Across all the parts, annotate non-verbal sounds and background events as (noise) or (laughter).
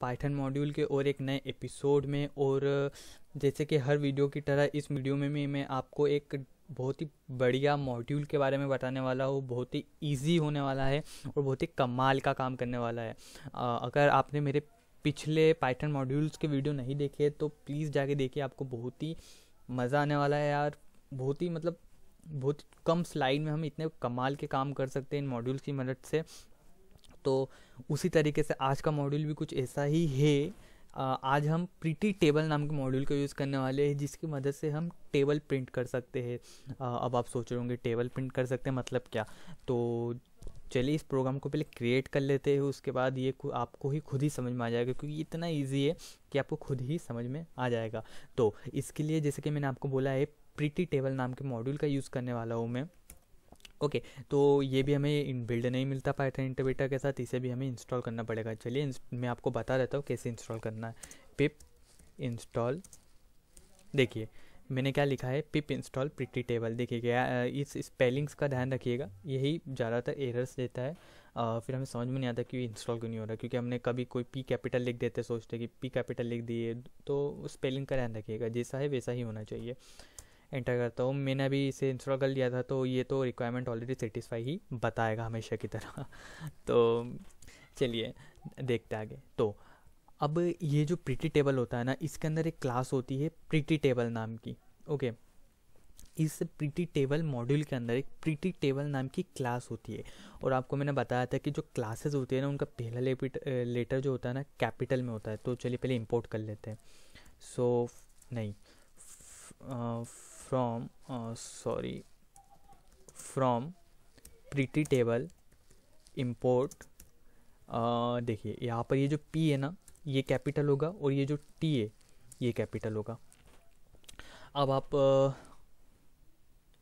Python module के और एक नए एपिसोड में और जैसे कि हर वीडियो की तरह इस वीडियो में भी मैं आपको एक बहुत ही बढ़िया मॉड्यूल के बारे में बताने वाला हूँ बहुत ही ईजी होने वाला है और बहुत ही कमाल का काम करने वाला है अगर आपने मेरे पिछले पाइथन मॉड्यूल्स के वीडियो नहीं देखे तो प्लीज़ जाके देखिए आपको बहुत ही मज़ा आने वाला है यार बहुत ही मतलब बहुत कम स्लाइड में हम इतने कमाल के काम कर सकते हैं इन मॉड्यूल्स की मदद से तो उसी तरीके से आज का मॉड्यूल भी कुछ ऐसा ही है आज हम प्रिटी टेबल नाम के मॉड्यूल का यूज़ करने वाले हैं जिसकी मदद से हम टेबल प्रिंट कर सकते हैं अब आप सोच रहे होंगे टेबल प्रिंट कर सकते हैं मतलब क्या तो चलिए इस प्रोग्राम को पहले क्रिएट कर लेते हैं उसके बाद ये आपको ही खुद ही समझ में आ जाएगा क्योंकि इतना ईजी है कि आपको खुद ही समझ में आ जाएगा तो इसके लिए जैसे कि मैंने आपको बोला है प्रिटी टेबल नाम के मॉड्यूल का यूज़ करने वाला हूँ मैं ओके तो ये भी हमें इन बिल्ड नहीं मिलता पाइथन इंटरबेटर के साथ इसे भी हमें इंस्टॉल करना पड़ेगा चलिए मैं आपको बता देता हूँ कैसे इंस्टॉल करना है पिप इंस्टॉल देखिए मैंने क्या लिखा है पिप इंस्टॉल प्रिटी टेबल देखिए क्या इस स्पेलिंग्स का ध्यान रखिएगा यही ज़्यादातर एरर्स देता है आ, फिर हमें समझ में नहीं आता कि इंस्टॉल क्यों नहीं हो रहा क्योंकि हमने कभी कोई पी कैपिटल लिख देते सोचते कि पी कैपिटल लिख दिए तो स्पेलिंग का ध्यान रखिएगा जैसा है वैसा ही होना चाहिए एंटर करता हूँ मैंने अभी इसे इंस्टॉल कर लिया था तो ये तो रिक्वायरमेंट ऑलरेडी सेटिस्फाई ही बताएगा हमेशा की तरह (laughs) तो चलिए देखते आगे तो अब ये जो प्रिटी टेबल होता है ना इसके अंदर एक क्लास होती है प्रिटी टेबल नाम की ओके इस प्रिटी टेबल मॉड्यूल के अंदर एक प्रिटी टेबल नाम की क्लास होती है और आपको मैंने बताया था कि जो क्लासेस होती है ना उनका पहला लेटर जो होता है ना कैपिटल में होता है तो चलिए पहले इंपोर्ट कर लेते हैं सो so, नहीं from uh, sorry from pretty table import uh, देखिए यहाँ पर ये जो P है ना ये कैपिटल होगा और ये जो T है ये कैपिटल होगा अब आप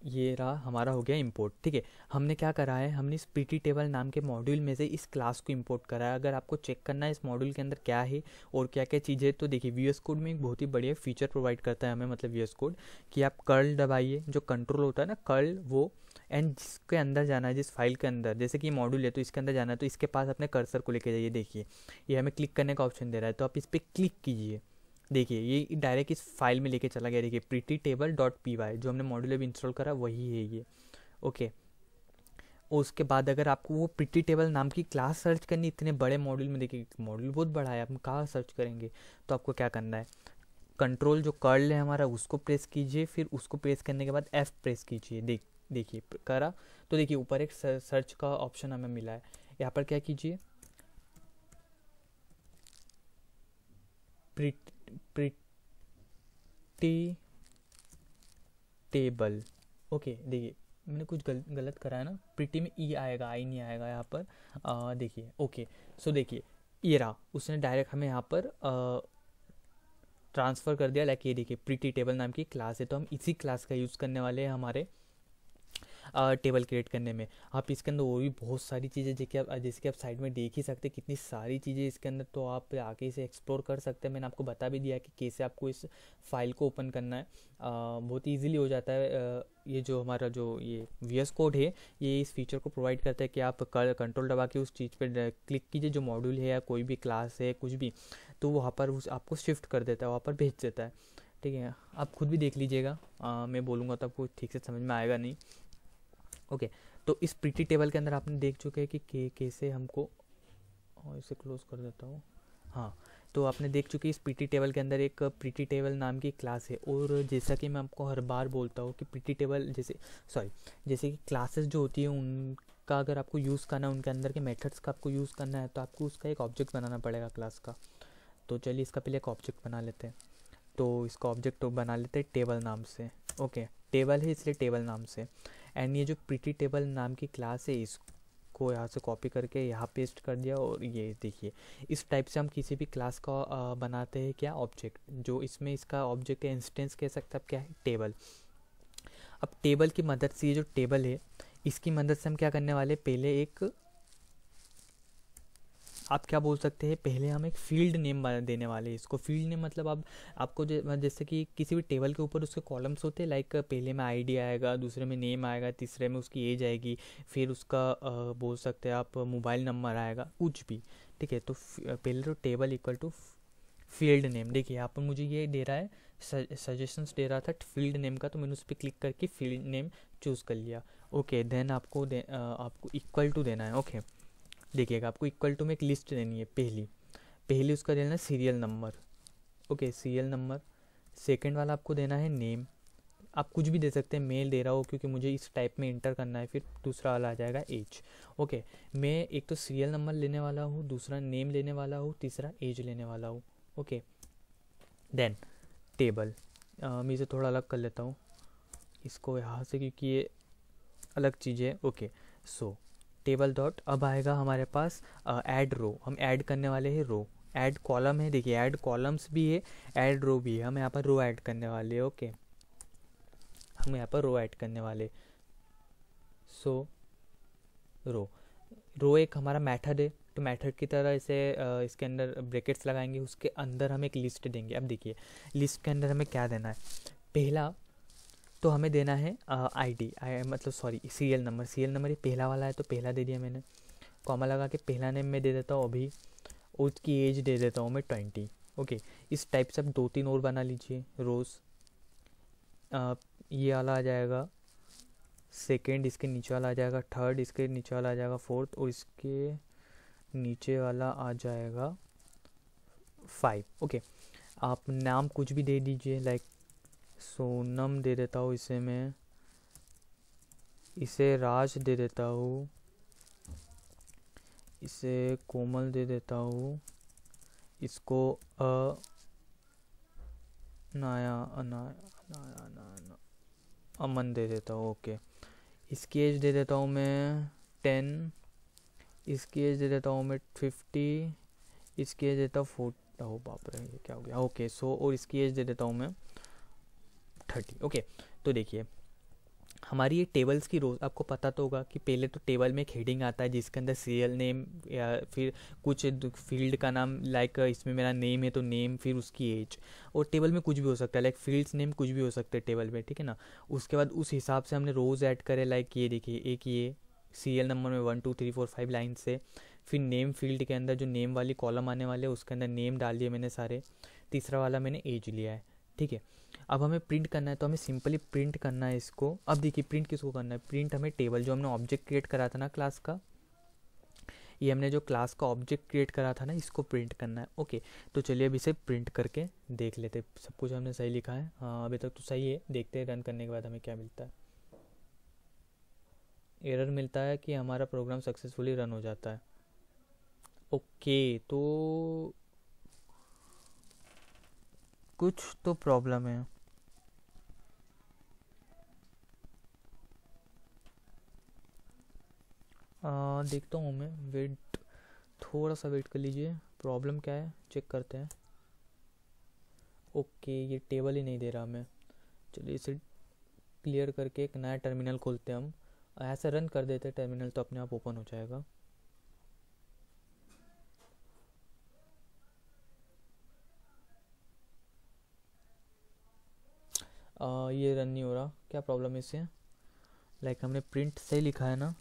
ये रहा हमारा हो गया इंपोर्ट ठीक है हमने क्या करा है हमने इस पी टेबल नाम के मॉड्यूल में से इस क्लास को इंपोर्ट करा है अगर आपको चेक करना है इस मॉड्यूल के अंदर क्या है और क्या क्या चीज़ें तो देखिए वी एस कोड में एक बहुत ही बढ़िया फीचर प्रोवाइड करता है हमें मतलब वी एस कोड कि आप कर्ल दबाइए जो कंट्रोल होता है ना कर्ल वो एंड जिसके अंदर जाना है जिस फाइल के अंदर जैसे कि मॉड्यूल है तो इसके अंदर जाना है तो इसके पास अपने कर्सर को लेके जाइए देखिए ये हमें क्लिक करने का ऑप्शन दे रहा है तो आप इस पर क्लिक कीजिए देखिए ये डायरेक्ट इस फाइल में लेके चला गया देखिए pretty table dot P Y जो हमने मॉड्यूल अभी इंस्टॉल करा वही है ये ओके उसके बाद अगर आपको वो प्रिटी टेबल नाम की क्लास सर्च करनी इतने बड़े मॉड्यूल में देखिए मॉड्यूल बहुत बड़ा है हम कहाँ सर्च करेंगे तो आपको क्या करना है कंट्रोल जो कर्ल है हमारा उसको प्रेस कीजिए फिर उसको प्रेस करने के बाद एफ़ प्रेस कीजिए देख देखिए करा तो देखिए ऊपर एक सर्च का ऑप्शन हमें मिला है यहाँ पर क्या कीजिए प्रिटी टेबल ओके देखिए मैंने कुछ गल, गलत करा है ना प्रिटी में ई e आएगा आई नहीं आएगा यहाँ पर देखिए ओके सो देखिए इरा उसने डायरेक्ट हमें यहाँ पर ट्रांसफ़र कर दिया लाइक ये देखिए प्रिटी टेबल नाम की क्लास है तो हम इसी क्लास का यूज़ करने वाले हैं हमारे टेबल क्रिएट करने में आप इसके अंदर और भी बहुत सारी चीज़ें जैसे आप जैसे कि आप साइड में देख ही सकते कितनी सारी चीज़ें इसके अंदर तो आप आके इसे एक्सप्लोर कर सकते हैं मैंने आपको बता भी दिया कि कैसे आपको इस फाइल को ओपन करना है बहुत ईजिली हो जाता है ये जो हमारा जो ये वी कोड है ये इस फीचर को प्रोवाइड करता है कि आप कंट्रोल दबा के उस चीज़ पे क्लिक कीजिए जो मॉड्यूल है या कोई भी क्लास है कुछ भी तो वहाँ पर उस आपको शिफ्ट कर देता है वहाँ पर भेज देता है ठीक है आप खुद भी देख लीजिएगा मैं बोलूँगा तो आपको ठीक से समझ में आएगा नहीं ओके तो इस प्रीटी टेबल के अंदर आपने देख चुके हैं कि के कैसे हमको और इसे क्लोज कर देता हूँ हाँ तो आपने देख चुके इस पीटी टेबल के अंदर एक पीटी टेबल नाम की क्लास है और जैसा कि मैं आपको हर बार बोलता हूँ कि पीटी टेबल जैसे सॉरी जैसे कि क्लासेस जो होती है उनका अगर आपको यूज़ करना है उनके अंदर के मेथड्स का आपको यूज़ करना है तो आपको उसका एक ऑब्जेक्ट बनाना पड़ेगा क्लास का तो चलिए इसका पहले एक ऑब्जेक्ट बना लेते हैं तो इसका ऑब्जेक्ट तो बना लेते हैं टेबल नाम से ओके टेबल है इसलिए टेबल नाम से एंड ये जो प्रिटी टेबल नाम की क्लास है इसको यहाँ से कॉपी करके यहाँ पेस्ट कर दिया और ये देखिए इस टाइप से हम किसी भी क्लास का बनाते हैं क्या ऑब्जेक्ट जो इसमें इसका ऑब्जेक्ट है इंस्टेंस कह सकते हैं क्या है टेबल अब टेबल की मदद से ये जो टेबल है इसकी मदद से हम क्या करने वाले पहले एक आप क्या बोल सकते हैं पहले हम एक फील्ड नेम देने वाले हैं इसको फील्ड नेम मतलब आप आपको जैसे कि किसी भी टेबल के ऊपर उसके कॉलम्स होते हैं लाइक पहले में आईडी आएगा दूसरे में नेम आएगा तीसरे में उसकी एज आएगी फिर उसका बोल सकते हैं आप मोबाइल नंबर आएगा कुछ भी ठीक है तो पहले तो table equal to field name देखिए यहाँ पर मुझे ये दे रहा है सजेशंस दे रहा था फील्ड नेम का तो मैंने उस पर क्लिक करके फील्ड नेम चूज़ कर लिया ओके okay, देन आपको दे, आपको इक्वल टू देना है ओके okay. देखिएगा आपको इक्वल टू में एक लिस्ट देनी है पहली पहली उसका देना है serial number okay serial number second वाला आपको देना है नेम आप कुछ भी दे सकते हैं मेल दे रहा हो क्योंकि मुझे इस टाइप में इंटर करना है फिर दूसरा वाला आ जाएगा एज ओके मैं एक तो सीरियल नंबर लेने वाला हूँ दूसरा नेम लेने वाला हूँ तीसरा एज लेने वाला हूँ ओके देन टेबल मैं इसे थोड़ा अलग कर लेता हूँ इसको यहाँ से क्योंकि ये अलग चीज़ है ओके सो टेबल डॉट अब आएगा हमारे पास ऐड रो हम ऐड करने वाले हैं रो ऐड कॉलम है देखिए ऐड कॉलम्स भी है ऐड रो भी है हम यहाँ पर रो ऐड करने वाले हैं ओके हम यहाँ पर रो ऐड करने वाले सो रो रो एक हमारा मैथड है तो मैथड की तरह इसे इसके अंदर ब्रेकेट्स लगाएंगे उसके अंदर हम एक लिस्ट देंगे अब देखिए लिस्ट के अंदर हमें क्या देना है पहला तो हमें देना है आई डी आई मतलब sorry serial number serial number ये पहला वाला है तो पहला दे दिया मैंने कॉमा लगा के पहला नेम मैं दे देता हूँ अभी उसकी एज दे देता हूँ मैं ट्वेंटी ओके इस टाइप से आप दो तीन और बना लीजिए रोज़ ये वाला आ जाएगा सेकेंड इसके नीचे वाला आ जाएगा थर्ड इसके नीचे वाला आ जाएगा फोर्थ और इसके नीचे वाला आ जाएगा फाइव ओके आप नाम कुछ भी दे दीजिए लाइक सोनम दे देता हूँ इसे मैं इसे राज दे देता हूँ इसे कोमल दे देता हूँ इसको अ नाया अनाया नाया अनाया अमन दे देता हूँ ओके इसकी एज दे देता हूँ मैं टेन इसकी एज दे देता हूँ मैं फिफ्टी इसकी एज देता हूँ फोर्टी हो बाप रहे क्या हो गया ओके सो और इसकी एज दे देता हूँ मैं थर्टी ओके तो देखिए हमारी ये टेबल्स की रोज़ आपको पता तो होगा कि पहले तो टेबल में एक हेडिंग आता है जिसके अंदर सीरियल नेम या फिर कुछ फील्ड का नाम लाइक इसमें मेरा नेम है तो नेम फिर उसकी एज और टेबल में कुछ भी हो सकता है लाइक फील्ड्स नेम कुछ भी हो सकता है टेबल में ठीक है ना उसके बाद उस हिसाब से हमने रोज़ ऐड करे लाइक ये देखिए एक ये सीरियल नंबर में one two three four five line से फिर नेम फील्ड के अंदर जो नेम वाली कॉलम आने वाले उसके अंदर नेम डाल दिए मैंने सारे तीसरा वाला मैंने एज लिया है ठीक है अब हमें प्रिंट करना है तो हमें सिंपली प्रिंट करना है इसको अब देखिए प्रिंट किसको करना है प्रिंट हमें टेबल जो हमने ऑब्जेक्ट क्रिएट करा था ना क्लास का ये हमने जो क्लास का ऑब्जेक्ट क्रिएट करा था ना इसको प्रिंट करना है ओके तो चलिए अभी इसे प्रिंट करके देख लेते सब कुछ हमने सही लिखा है हाँ अभी तक तो सही है देखते हैं रन करने के बाद हमें क्या मिलता है एरर मिलता है कि हमारा प्रोग्राम सक्सेसफुली रन हो जाता है ओके तो कुछ तो प्रॉब्लम है हाँ देखता हूँ मैं वेट थोड़ा सा वेट कर लीजिए प्रॉब्लम क्या है चेक करते हैं ओके ये टेबल ही नहीं दे रहा हमें चलिए इसे क्लियर करके एक नया टर्मिनल खोलते हैं हम ऐसा रन कर देते हैं टर्मिनल तो अपने आप ओपन हो जाएगा आ, ये रन नहीं हो रहा क्या प्रॉब्लम है इसे लाइक हमने प्रिंट सही लिखा है ना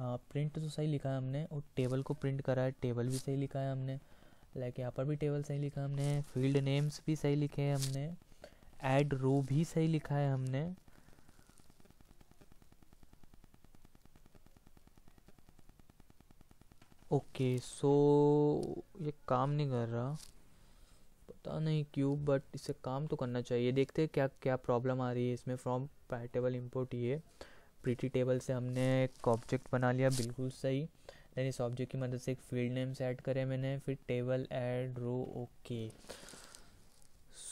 प्रिंट तो सही लिखा है हमने और टेबल को प्रिंट करा है टेबल भी सही लिखा है हमने लाइक यहाँ पर भी टेबल सही लिखा है हमने फील्ड नेम्स भी सही लिखे हैं हमने एड रो भी सही लिखा है हमने ओके सो ये काम नहीं कर रहा पता नहीं क्यों बट इसे काम तो करना चाहिए देखते हैं क्या क्या प्रॉब्लम आ रही है इसमें फ्रॉम पैटेबल इम्पोर्ट ये प्रीटी टेबल से हमने एक ऑब्जेक्ट बना लिया बिल्कुल सही देन इस ऑब्जेक्ट की मदद से एक फील्ड नेम्स ऐड करे मैंने फिर table add row okay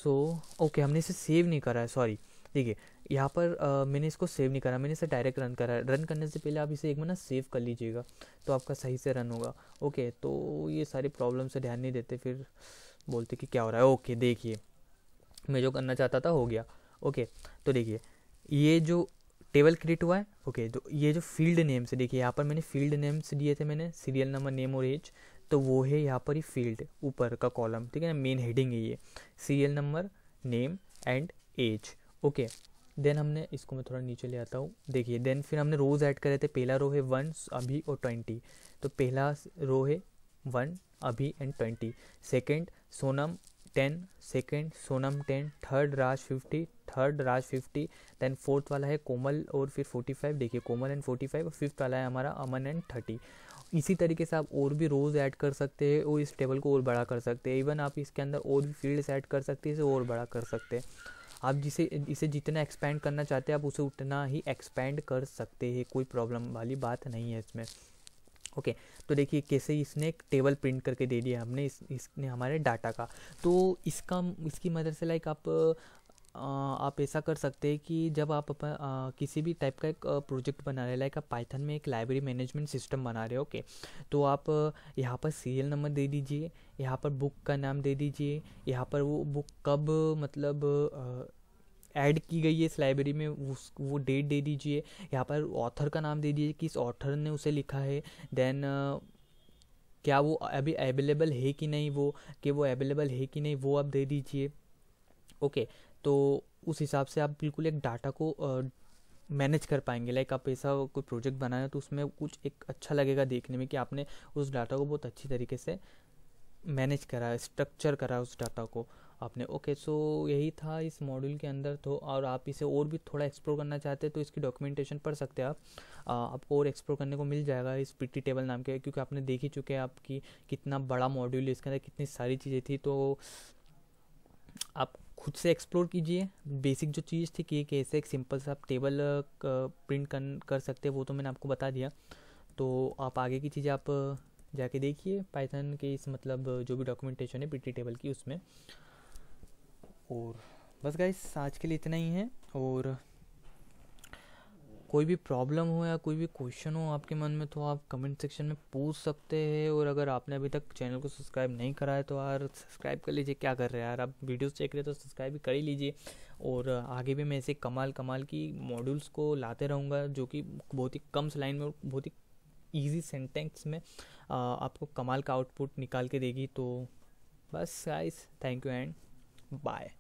so okay हमने इसे सेव नहीं करा है सॉरी ठीक है यहाँ पर आ, मैंने इसको सेव नहीं करा मैंने इसे डायरेक्ट रन करा रन करने से पहले आप इसे एक बार ना सेव कर लीजिएगा तो आपका सही से रन होगा ओके तो ये सारी प्रॉब्लम से ध्यान नहीं देते फिर बोलते कि क्या हो रहा है ओके देखिए मैं जो करना चाहता था हो गया ओके तो देखिए ये जो टेबल क्रिएट हुआ है ओके तो ये जो फील्ड नेम्स है देखिए यहाँ पर मैंने फील्ड नेम्स दिए थे मैंने सीरियल नंबर नेम और एज तो वो है यहाँ पर ही फील्ड ऊपर का कॉलम ठीक है ना मेन हेडिंग है ये serial number name and age okay then हमने इसको मैं थोड़ा नीचे ले आता हूँ देखिए देन फिर हमने रोज़ ऐड करे थे पहला रो है वन अभी और ट्वेंटी तो पहला रो है वन अभी and twenty second Sonam ten second Sonam ten third Raj fifty third Raj fifty then fourth वाला है कोमल और फिर फोर्टी फाइव देखिए कोमल एंड फोर्टी फाइव और फिफ्थ वाला है हमारा अमन एंड थर्टी इसी तरीके से आप और भी रोज़ ऐड कर सकते हैं और इस टेबल को और बड़ा कर सकते हैं इवन आप इसके अंदर और भी फील्ड्स ऐड कर सकते हैं इसे और बड़ा कर सकते हैं आप जिसे इसे जितना एक्सपेंड करना चाहते हैं आप उसे उतना ही एक्सपेंड कर सकते हैं कोई प्रॉब्लम वाली बात नहीं है इसमें ओके तो देखिए कैसे इसने एक टेबल प्रिंट करके दे दिया हमने इस इसने हमारे डाटा का तो इसका इसकी मदद से लाइक आप आप ऐसा कर सकते हैं कि जब आप अपन किसी भी टाइप का एक प्रोजेक्ट बना रहे हैं लाइक आप पाइथन में एक लाइब्रेरी मैनेजमेंट सिस्टम बना रहे हो ओके तो आप यहाँ पर सीरियल नंबर दे दीजिए यहाँ पर बुक का नाम दे दीजिए यहाँ पर वो बुक कब मतलब ऐड की गई है इस लाइब्रेरी में उस वो डेट दे दीजिए यहाँ पर ऑथर का नाम दे दीजिए किस ऑथर ने उसे लिखा है देन क्या वो अभी अवेलेबल है कि नहीं वो कि वो अवेलेबल है कि नहीं वो आप दे दीजिए ओके तो उस हिसाब से आप बिल्कुल एक डाटा को मैनेज कर पाएंगे लाइक आप ऐसा कोई प्रोजेक्ट बनाया तो उसमें कुछ एक अच्छा लगेगा देखने में कि आपने उस डाटा को बहुत अच्छी तरीके से मैनेज करा स्ट्रक्चर करा उस डाटा को आपने ओके सो यही था इस मॉड्यूल के अंदर तो और आप इसे और भी थोड़ा एक्सप्लोर करना चाहते हैं तो इसकी डॉक्यूमेंटेशन पढ़ सकते हैं आप आपको और एक्सप्लोर करने को मिल जाएगा इस पीटी टेबल नाम के क्योंकि आपने देख ही चुके हैं आपकी कितना बड़ा मॉड्यूल इसके अंदर कितनी सारी चीज़ें थी तो आप खुद से एक्सप्लोर कीजिए बेसिक जो चीज़ थी कि कैसे एक सिंपल सा आप टेबल प्रिंट कर, कर सकते हैं वो तो मैंने आपको बता दिया तो आप आगे की चीज़ें आप जाके देखिए पाइथन के इस मतलब जो भी डॉक्यूमेंटेशन है पीटी टेबल की उसमें और बस गाइस आज के लिए इतना ही है और कोई भी प्रॉब्लम हो या कोई भी क्वेश्चन हो आपके मन में तो आप कमेंट सेक्शन में पूछ सकते हैं और अगर आपने अभी तक चैनल को सब्सक्राइब नहीं करा है तो यार सब्सक्राइब कर लीजिए क्या कर रहे हैं यार आप वीडियोस देख रहे तो सब्सक्राइब भी कर ही लीजिए और आगे भी मैं ऐसे कमाल कमाल की मॉड्यूल्स को लाते रहूँगा जो कि बहुत ही कम लाइन में बहुत ही ईजी सेंटेंस में आपको कमाल का आउटपुट निकाल के देगी तो बस guys thank you and Bye.